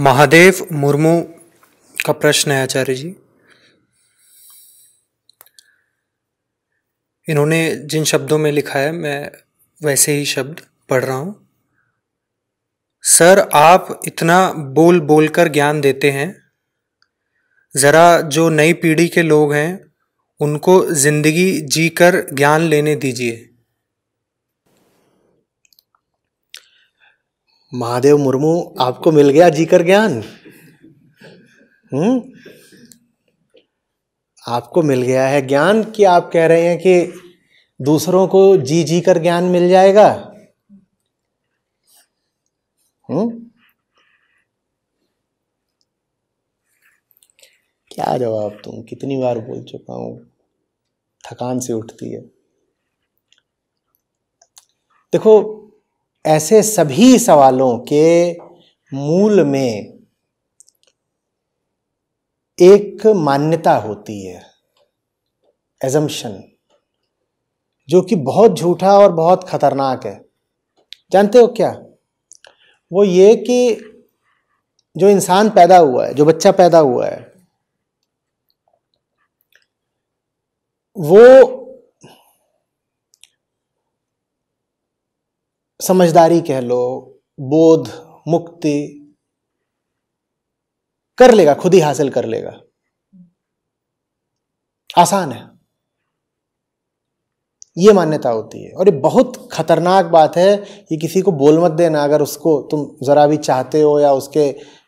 महादेव मुर्मू का प्रश्न है आचार्य जी इन्होंने जिन शब्दों में लिखा है मैं वैसे ही शब्द पढ़ रहा हूँ सर आप इतना बोल बोल कर ज्ञान देते हैं ज़रा जो नई पीढ़ी के लोग हैं उनको ज़िंदगी जी कर ज्ञान लेने दीजिए महादेव मुर्मू आपको मिल गया जीकर ज्ञान हम्म आपको मिल गया है ज्ञान कि आप कह रहे हैं कि दूसरों को जी जी कर ज्ञान मिल जाएगा हम्म क्या जवाब तुम कितनी बार बोल चुका हूं थकान से उठती है देखो ऐसे सभी सवालों के मूल में एक मान्यता होती है एजम्पन जो कि बहुत झूठा और बहुत खतरनाक है जानते हो क्या वो ये कि जो इंसान पैदा हुआ है जो बच्चा पैदा हुआ है वो समझदारी कह लो बोध मुक्ति कर लेगा खुद ही हासिल कर लेगा आसान है ये मान्यता होती है और ये बहुत खतरनाक बात है ये किसी को बोल मत देना अगर उसको तुम जरा भी चाहते हो या उसके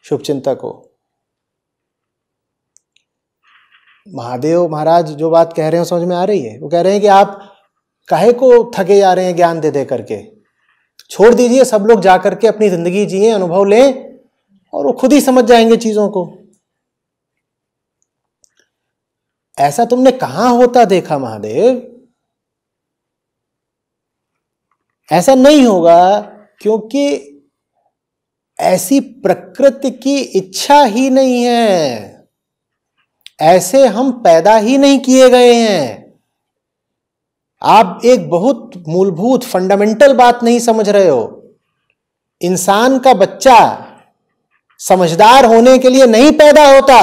शुभचिंतक हो महादेव महाराज जो बात कह रहे हो समझ में आ रही है वो कह रहे हैं कि आप काहे को थके जा रहे हैं ज्ञान दे दे करके छोड़ दीजिए सब लोग जा करके अपनी जिंदगी जिए अनुभव लें और वो खुद ही समझ जाएंगे चीजों को ऐसा तुमने कहा होता देखा महादेव ऐसा नहीं होगा क्योंकि ऐसी प्रकृति की इच्छा ही नहीं है ऐसे हम पैदा ही नहीं किए गए हैं आप एक बहुत मूलभूत फंडामेंटल बात नहीं समझ रहे हो इंसान का बच्चा समझदार होने के लिए नहीं पैदा होता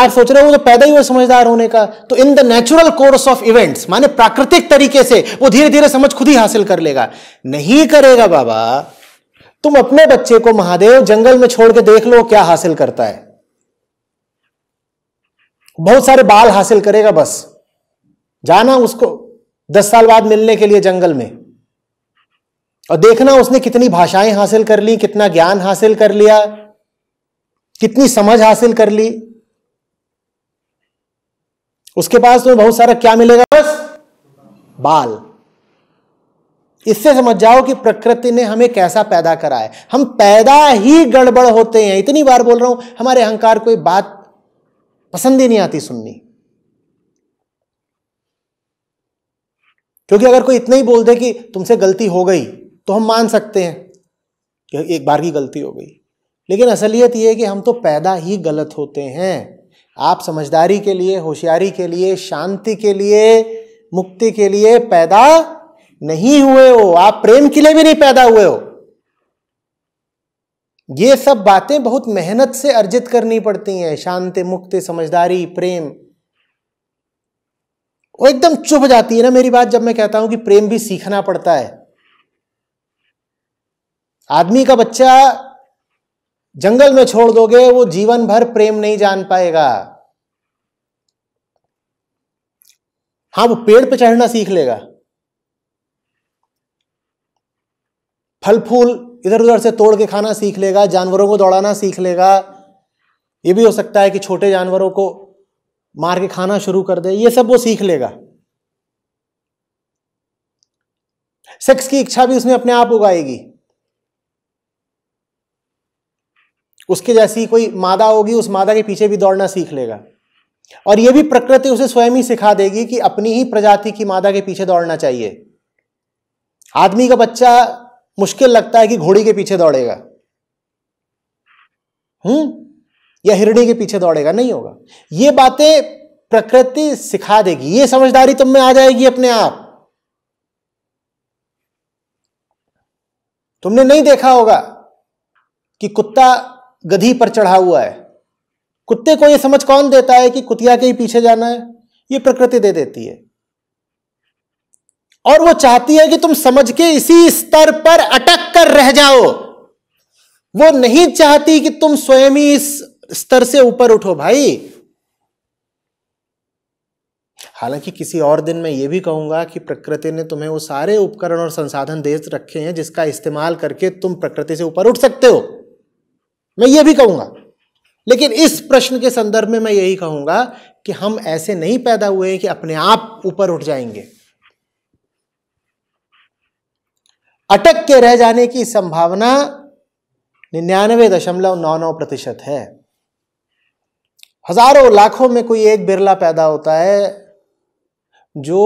आप सोच रहे हो तो पैदा ही हुआ समझदार होने का तो in the natural course of events माने प्राकृतिक तरीके से वो धीरे धीरे समझ खुद ही हासिल कर लेगा नहीं करेगा बाबा तुम अपने बच्चे को महादेव जंगल में छोड़ के देख लो क्या हासिल करता है बहुत सारे बाल हासिल करेगा बस जाना उसको दस साल बाद मिलने के लिए जंगल में और देखना उसने कितनी भाषाएं हासिल कर ली कितना ज्ञान हासिल कर लिया कितनी समझ हासिल कर ली उसके पास तुम्हें बहुत सारा क्या मिलेगा बस बाल इससे समझ जाओ कि प्रकृति ने हमें कैसा पैदा करा है हम पैदा ही गड़बड़ होते हैं इतनी बार बोल रहा हूं हमारे अहंकार कोई बात पसंद ही नहीं आती सुननी क्योंकि अगर कोई इतना ही बोल दे कि तुमसे गलती हो गई तो हम मान सकते हैं कि एक बार की गलती हो गई लेकिन असलियत यह है कि हम तो पैदा ही गलत होते हैं आप समझदारी के लिए होशियारी के लिए शांति के लिए मुक्ति के लिए पैदा नहीं हुए हो आप प्रेम के लिए भी नहीं पैदा हुए हो ये सब बातें बहुत मेहनत से अर्जित करनी पड़ती हैं शांति मुक्ति समझदारी प्रेम वो एकदम चुभ जाती है ना मेरी बात जब मैं कहता हूं कि प्रेम भी सीखना पड़ता है आदमी का बच्चा जंगल में छोड़ दोगे वो जीवन भर प्रेम नहीं जान पाएगा हाँ वो पेड़ पे चढ़ना सीख लेगा फल फूल इधर उधर से तोड़ के खाना सीख लेगा जानवरों को दौड़ाना सीख लेगा ये भी हो सकता है कि छोटे जानवरों को मार के खाना शुरू कर दे ये सब वो सीख लेगा सेक्स की इच्छा भी उसने अपने आप उगाएगी उसके जैसी कोई मादा होगी उस मादा के पीछे भी दौड़ना सीख लेगा और यह भी प्रकृति उसे स्वयं ही सिखा देगी कि अपनी ही प्रजाति की मादा के पीछे दौड़ना चाहिए आदमी का बच्चा मुश्किल लगता है कि घोड़ी के पीछे दौड़ेगा हम्म या हिरणी के पीछे दौड़ेगा नहीं होगा ये बातें प्रकृति सिखा देगी ये समझदारी तुम में आ जाएगी अपने आप तुमने नहीं देखा होगा कि कुत्ता गधी पर चढ़ा हुआ है कुत्ते को यह समझ कौन देता है कि कुतिया के ही पीछे जाना है यह प्रकृति दे देती है और वो चाहती है कि तुम समझ के इसी स्तर पर अटक कर रह जाओ वो नहीं चाहती कि तुम स्वयं ही इस स्तर से ऊपर उठो भाई हालांकि किसी और दिन मैं ये भी कहूंगा कि प्रकृति ने तुम्हें वो सारे उपकरण और संसाधन दे रखे हैं जिसका इस्तेमाल करके तुम प्रकृति से ऊपर उठ सकते हो मैं ये भी कहूंगा लेकिन इस प्रश्न के संदर्भ में मैं यही कहूंगा कि हम ऐसे नहीं पैदा हुए हैं कि अपने आप ऊपर उठ जाएंगे अटक के रह जाने की संभावना निन्यानवे दशमलव नौ नौ प्रतिशत है हजारों लाखों में कोई एक बिरला पैदा होता है जो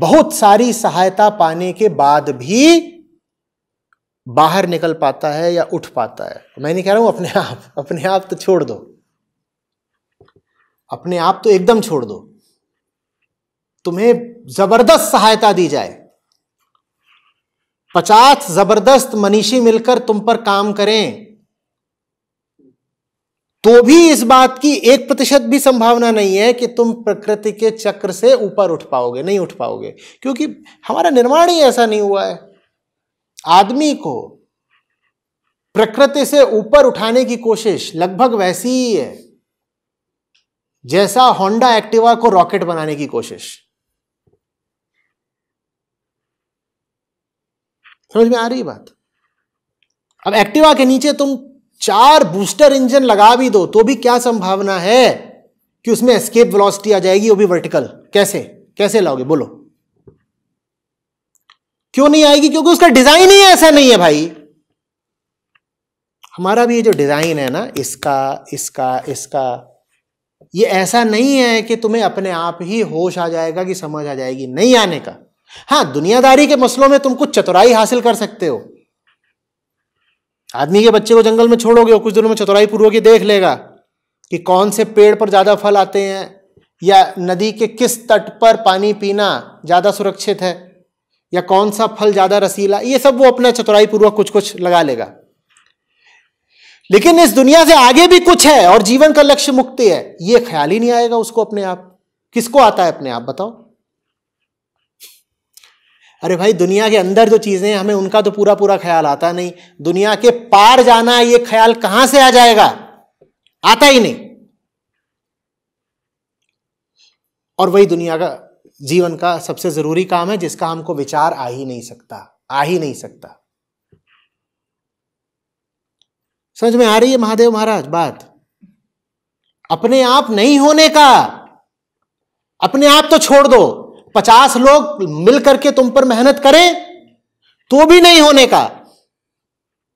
बहुत सारी सहायता पाने के बाद भी बाहर निकल पाता है या उठ पाता है मैं नहीं कह रहा हूं अपने आप अपने आप तो छोड़ दो अपने आप तो एकदम छोड़ दो तुम्हें जबरदस्त सहायता दी जाए पचास जबरदस्त मनीषी मिलकर तुम पर काम करें तो भी इस बात की एक प्रतिशत भी संभावना नहीं है कि तुम प्रकृति के चक्र से ऊपर उठ पाओगे नहीं उठ पाओगे क्योंकि हमारा निर्माण ही ऐसा नहीं हुआ है आदमी को प्रकृति से ऊपर उठाने की कोशिश लगभग वैसी ही है जैसा होंडा एक्टिवा को रॉकेट बनाने की कोशिश समझ में आ रही बात अब एक्टिवा के नीचे तुम चार बूस्टर इंजन लगा भी दो तो भी क्या संभावना है कि उसमें एस्केप वेलोसिटी आ जाएगी वो भी वर्टिकल कैसे कैसे लाओगे बोलो क्यों नहीं आएगी क्योंकि उसका डिजाइन ही ऐसा नहीं है भाई हमारा भी ये जो डिजाइन है ना इसका इसका इसका ये ऐसा नहीं है कि तुम्हें अपने आप ही होश आ जाएगा कि समझ आ जाएगी नहीं आने का हाँ दुनियादारी के मसलों में तुम कुछ चतुराई हासिल कर सकते हो आदमी के बच्चे को जंगल में छोड़ोगे कुछ दिनों में चतुराई पूर्वक ही देख लेगा कि कौन से पेड़ पर ज़्यादा फल आते हैं या नदी के किस तट पर पानी पीना ज़्यादा सुरक्षित है या कौन सा फल ज़्यादा रसीला ये सब वो अपना चतुराई पूर्वक कुछ कुछ लगा लेगा लेकिन इस दुनिया से आगे भी कुछ है और जीवन का लक्ष्य मुक्ति है ये ख्याल ही नहीं आएगा उसको अपने आप किसको आता है अपने आप बताओ अरे भाई दुनिया के अंदर जो चीज़ें हमें उनका तो पूरा पूरा ख्याल आता नहीं दुनिया के पार जाना ये ख्याल कहां से आ जाएगा आता ही नहीं और वही दुनिया का जीवन का सबसे ज़रूरी काम है जिसका हमको विचार आ ही नहीं सकता आ ही नहीं सकता समझ में आ रही है महादेव महाराज बात अपने आप नहीं होने का अपने आप तो छोड़ दो पचास लोग मिल करके तुम पर मेहनत करें तो भी नहीं होने का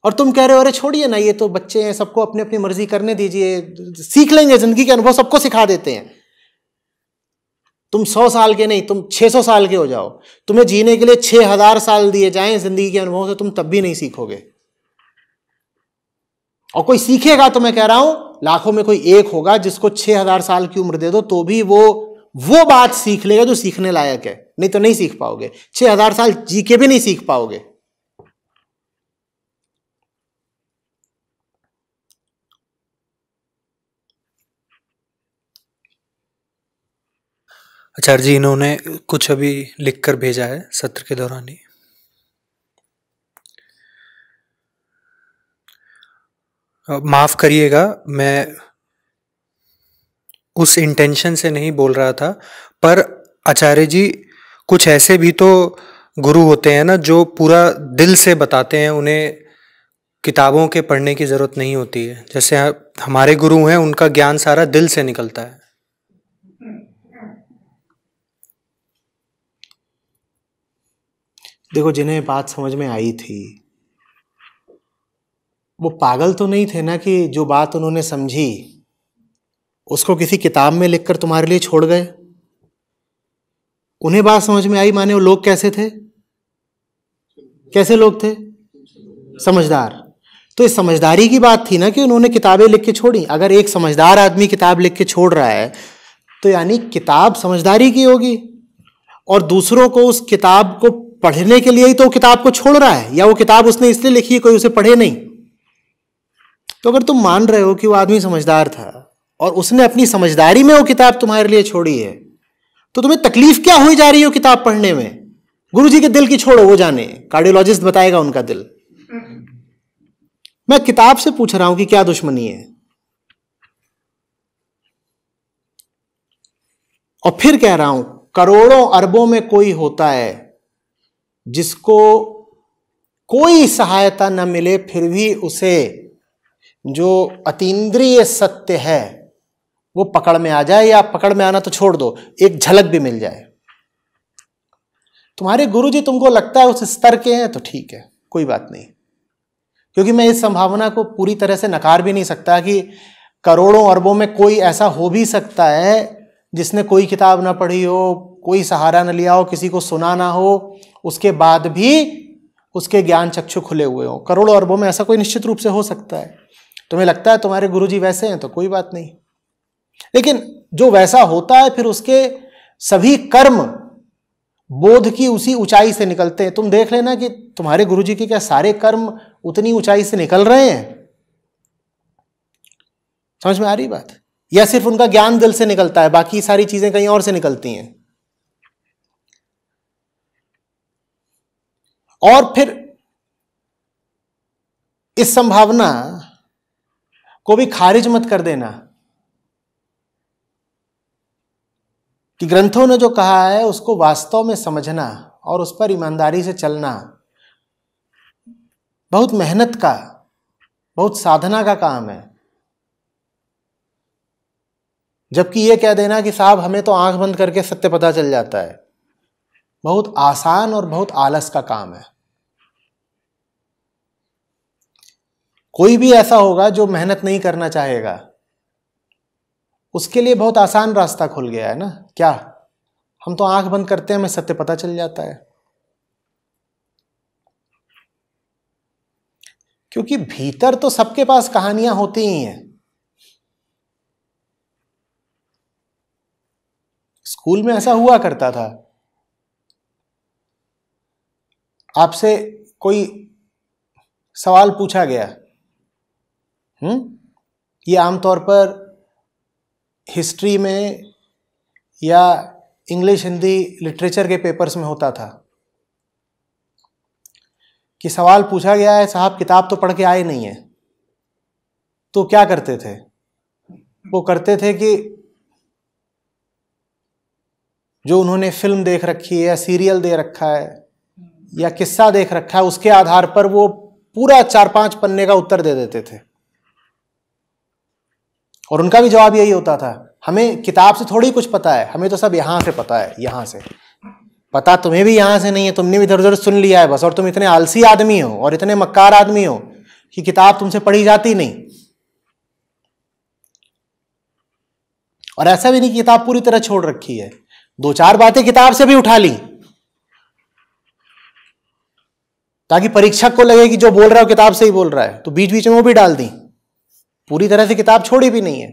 और तुम कह रहे हो अरे छोड़िए ना ये तो बच्चे हैं सबको अपनी अपनी मर्जी करने दीजिए सीख लेंगे जिंदगी के अनुभव सबको सिखा देते हैं तुम सौ साल के नहीं तुम छह सौ साल के हो जाओ तुम्हें जीने के लिए छह हजार साल दिए जाएं जिंदगी के अनुभव से तुम तब भी नहीं सीखोगे और कोई सीखेगा तो मैं कह रहा हूं लाखों में कोई एक होगा जिसको छह हजार साल की उम्र दे दो तो भी वो वो बात सीख लेगा जो सीखने लायक है नहीं तो नहीं सीख पाओगे छह हजार साल जी के भी नहीं सीख पाओगे अच्छा जी इन्होंने कुछ अभी लिखकर भेजा है सत्र के दौरान ही माफ़ करिएगा मैं उस इंटेंशन से नहीं बोल रहा था पर आचार्य जी कुछ ऐसे भी तो गुरु होते हैं ना जो पूरा दिल से बताते हैं उन्हें किताबों के पढ़ने की ज़रूरत नहीं होती है जैसे हमारे गुरु हैं उनका ज्ञान सारा दिल से निकलता है देखो जिन्हें बात समझ में आई थी वो पागल तो नहीं थे ना कि जो बात उन्होंने समझी उसको किसी किताब में लिखकर तुम्हारे लिए छोड़ गए उन्हें बात समझ में आई माने वो लोग कैसे थे कैसे लोग थे समझदार तो इस समझदारी की बात थी ना कि उन्होंने किताबें लिख के छोड़ी अगर एक समझदार आदमी किताब लिख के छोड़ रहा है तो यानी किताब समझदारी की होगी और दूसरों को उस किताब को पढ़ने के लिए ही तो किताब को छोड़ रहा है या वो किताब उसने इसलिए लिखी है कोई उसे पढ़े नहीं तो अगर तुम मान रहे हो कि वो आदमी समझदार था और उसने अपनी समझदारी में वो किताब तुम्हारे लिए छोड़ी है तो तुम्हें तकलीफ क्या हुई जा रही है किताब पढ़ने में गुरु जी के दिल की छोड़ो वो जाने कार्डियोलॉजिस्ट बताएगा उनका दिल मैं किताब से पूछ रहा हूं कि क्या दुश्मनी है और फिर कह रहा हूं करोड़ों अरबों में कोई होता है जिसको कोई सहायता न मिले फिर भी उसे जो अतीन्द्रिय सत्य है वो पकड़ में आ जाए या पकड़ में आना तो छोड़ दो एक झलक भी मिल जाए तुम्हारे गुरु जी तुमको लगता है उस स्तर के हैं तो ठीक है कोई बात नहीं क्योंकि मैं इस संभावना को पूरी तरह से नकार भी नहीं सकता कि करोड़ों अरबों में कोई ऐसा हो भी सकता है जिसने कोई किताब ना पढ़ी हो कोई सहारा ना लिया हो किसी को सुना ना हो उसके बाद भी उसके ज्ञान चक्षु खुले हुए हों करोड़ों अरबों में ऐसा कोई निश्चित रूप से हो सकता है तुम्हें लगता है तुम्हारे गुरुजी वैसे हैं तो कोई बात नहीं लेकिन जो वैसा होता है फिर उसके सभी कर्म बोध की उसी ऊंचाई से निकलते हैं तुम देख लेना कि तुम्हारे गुरुजी के क्या सारे कर्म उतनी ऊंचाई से निकल रहे हैं समझ में आ रही बात या सिर्फ उनका ज्ञान दिल से निकलता है बाकी सारी चीजें कहीं और से निकलती हैं और फिर इस संभावना को भी खारिज मत कर देना कि ग्रंथों ने जो कहा है उसको वास्तव में समझना और उस पर ईमानदारी से चलना बहुत मेहनत का बहुत साधना का काम है जबकि ये कह देना कि साहब हमें तो आंख बंद करके सत्य पता चल जाता है बहुत आसान और बहुत आलस का काम है कोई भी ऐसा होगा जो मेहनत नहीं करना चाहेगा उसके लिए बहुत आसान रास्ता खुल गया है ना क्या हम तो आंख बंद करते हैं हमें सत्य पता चल जाता है क्योंकि भीतर तो सबके पास कहानियां होती ही हैं स्कूल में ऐसा हुआ करता था आपसे कोई सवाल पूछा गया हम्म ये आमतौर पर हिस्ट्री में या इंग्लिश हिंदी लिटरेचर के पेपर्स में होता था कि सवाल पूछा गया है साहब किताब तो पढ़ के आए नहीं है तो क्या करते थे वो करते थे कि जो उन्होंने फिल्म देख रखी है या सीरियल दे रखा है या किस्सा देख रखा है उसके आधार पर वो पूरा चार पांच पन्ने का उत्तर दे देते थे और उनका भी जवाब यही होता था हमें किताब से थोड़ी कुछ पता है हमें तो सब यहाँ से पता है यहाँ से पता तुम्हें भी यहाँ से नहीं है तुमने भी इधर उधर सुन लिया है बस और तुम इतने आलसी आदमी हो और इतने मक्कार आदमी हो कि किताब तुमसे पढ़ी जाती नहीं और ऐसा भी नहीं किताब पूरी तरह छोड़ रखी है दो चार बातें किताब से भी उठा ली ताकि परीक्षक को लगे कि जो बोल रहा है वो किताब से ही बोल रहा है तो बीच बीच में वो भी डाल दी पूरी तरह से किताब छोड़ी भी नहीं है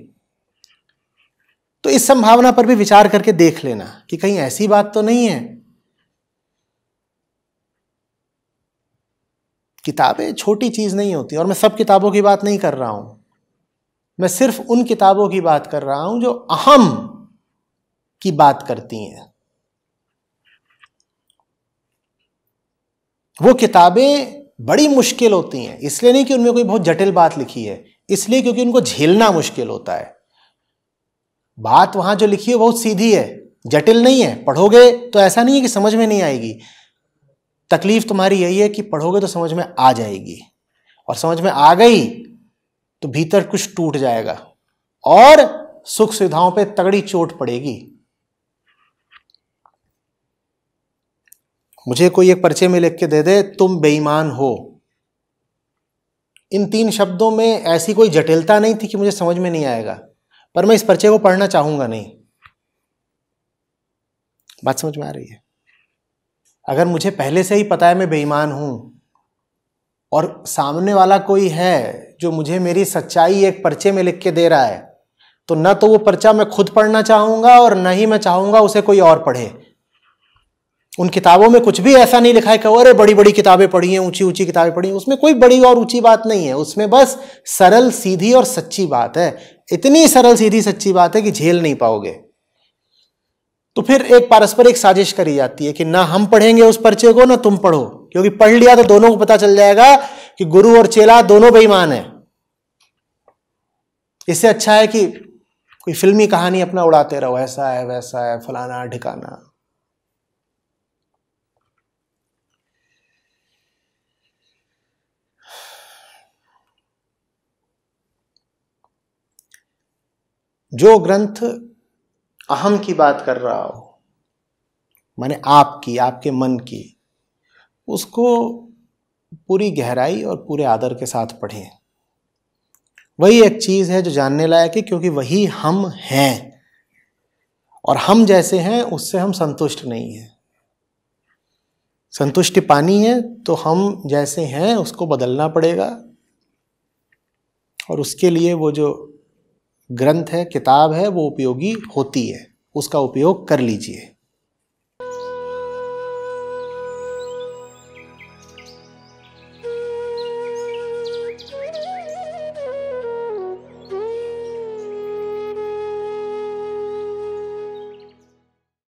तो इस संभावना पर भी विचार करके देख लेना कि कहीं ऐसी बात तो नहीं है किताबें छोटी चीज़ नहीं होती और मैं सब किताबों की बात नहीं कर रहा हूं मैं सिर्फ उन किताबों की बात कर रहा हूं जो अहम की बात करती हैं वो किताबें बड़ी मुश्किल होती हैं इसलिए नहीं कि उनमें कोई बहुत जटिल बात लिखी है इसलिए क्योंकि उनको झेलना मुश्किल होता है बात वहां जो लिखी है बहुत सीधी है जटिल नहीं है पढ़ोगे तो ऐसा नहीं है कि समझ में नहीं आएगी तकलीफ तुम्हारी यही है कि पढ़ोगे तो समझ में आ जाएगी और समझ में आ गई तो भीतर कुछ टूट जाएगा और सुख सुविधाओं पे तगड़ी चोट पड़ेगी मुझे कोई एक पर्चे में लिख के दे दे तुम बेईमान हो इन तीन शब्दों में ऐसी कोई जटिलता नहीं थी कि मुझे समझ में नहीं आएगा पर मैं इस पर्चे को पढ़ना चाहूंगा नहीं बात समझ में आ रही है अगर मुझे पहले से ही पता है मैं बेईमान हूं और सामने वाला कोई है जो मुझे मेरी सच्चाई एक पर्चे में लिख के दे रहा है तो न तो वो पर्चा मैं खुद पढ़ना चाहूंगा और न ही मैं चाहूंगा उसे कोई और पढ़े उन किताबों में कुछ भी ऐसा नहीं लिखा है कि अरे बड़ी बड़ी किताबें पढ़ी हैं ऊंची ऊंची किताबें पढ़ी हैं उसमें कोई बड़ी और ऊंची बात नहीं है उसमें बस सरल सीधी और सच्ची बात है इतनी सरल सीधी सच्ची बात है कि झेल नहीं पाओगे तो फिर एक पारस्परिक साजिश करी जाती है कि ना हम पढ़ेंगे उस पर्चे को ना तुम पढ़ो क्योंकि पढ़ लिया तो दोनों को पता चल जाएगा कि गुरु और चेला दोनों बेईमान है इससे अच्छा है कि कोई फिल्मी कहानी अपना उड़ाते रहो ऐसा है वैसा है फलाना ढिकाना जो ग्रंथ अहम की बात कर रहा हो माने आपकी आपके मन की उसको पूरी गहराई और पूरे आदर के साथ पढ़ें वही एक चीज़ है जो जानने लायक है क्योंकि वही हम हैं और हम जैसे हैं उससे हम संतुष्ट नहीं हैं संतुष्टि पानी है तो हम जैसे हैं उसको बदलना पड़ेगा और उसके लिए वो जो ग्रंथ है किताब है वो उपयोगी होती है उसका उपयोग कर लीजिए